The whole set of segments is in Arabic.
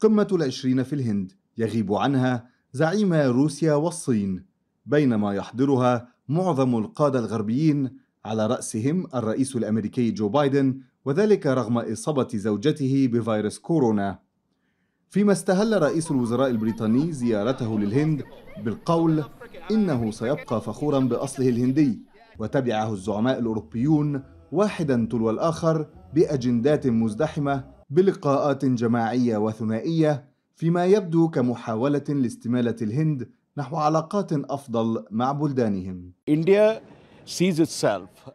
قمة العشرين في الهند يغيب عنها زعيم روسيا والصين بينما يحضرها معظم القادة الغربيين على رأسهم الرئيس الأمريكي جو بايدن وذلك رغم إصابة زوجته بفيروس كورونا فيما استهل رئيس الوزراء البريطاني زيارته للهند بالقول إنه سيبقى فخورا بأصله الهندي وتبعه الزعماء الأوروبيون واحدا تلو الآخر بأجندات مزدحمة بلقاءات جماعية وثنائية فيما يبدو كمحاولة لاستمالة الهند نحو علاقات أفضل مع بلدانهم. India sees itself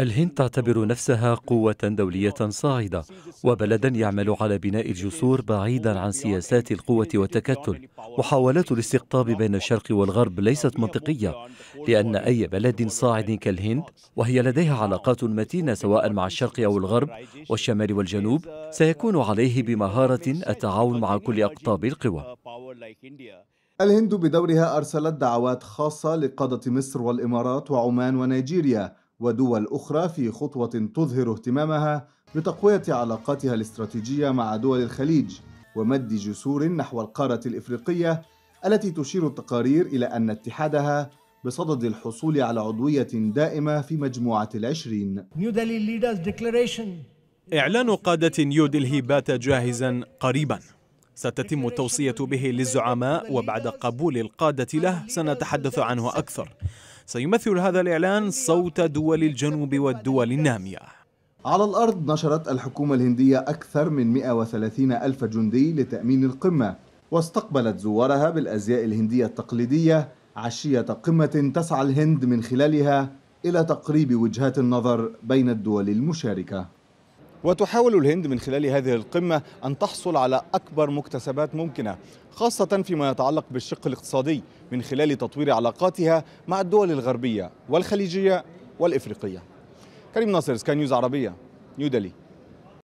الهند تعتبر نفسها قوة دولية صاعدة وبلدا يعمل على بناء الجسور بعيدا عن سياسات القوة والتكتل محاولات الاستقطاب بين الشرق والغرب ليست منطقية لأن أي بلد صاعد كالهند وهي لديها علاقات متينة سواء مع الشرق أو الغرب والشمال والجنوب سيكون عليه بمهارة التعاون مع كل أقطاب القوى الهند بدورها أرسلت دعوات خاصة لقادة مصر والإمارات وعمان ونيجيريا ودول أخرى في خطوة تظهر اهتمامها بتقوية علاقاتها الاستراتيجية مع دول الخليج ومد جسور نحو القارة الإفريقية التي تشير التقارير إلى أن اتحادها بصدد الحصول على عضوية دائمة في مجموعة العشرين إعلان قادة نيو دلهي بات جاهزا قريبا ستتم التوصية به للزعماء وبعد قبول القادة له سنتحدث عنه أكثر سيمثل هذا الإعلان صوت دول الجنوب والدول النامية على الأرض نشرت الحكومة الهندية أكثر من 130 ألف جندي لتأمين القمة واستقبلت زوارها بالأزياء الهندية التقليدية عشية قمة تسعى الهند من خلالها إلى تقريب وجهات النظر بين الدول المشاركة وتحاول الهند من خلال هذه القمة أن تحصل على أكبر مكتسبات ممكنة خاصة فيما يتعلق بالشق الاقتصادي من خلال تطوير علاقاتها مع الدول الغربية والخليجية والإفريقية كريم ناصر سكاي نيوز عربية نيودلهي